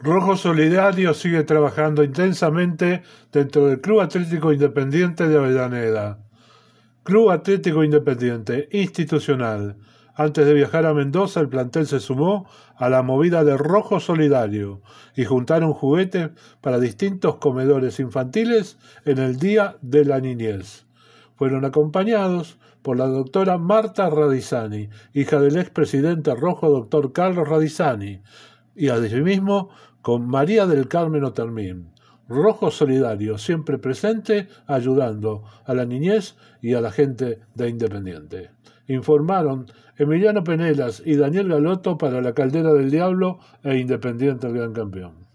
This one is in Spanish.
Rojo Solidario sigue trabajando intensamente dentro del Club Atlético Independiente de Avellaneda. Club Atlético Independiente, institucional. Antes de viajar a Mendoza, el plantel se sumó a la movida de Rojo Solidario y juntaron juguetes para distintos comedores infantiles en el Día de la Niñez. Fueron acompañados por la doctora Marta Radizani, hija del expresidente rojo doctor Carlos Radizani, y mismo con María del Carmen Otermín. Rojo solidario, siempre presente, ayudando a la niñez y a la gente de Independiente. Informaron Emiliano Penelas y Daniel Galoto para la Caldera del Diablo e Independiente el Gran Campeón.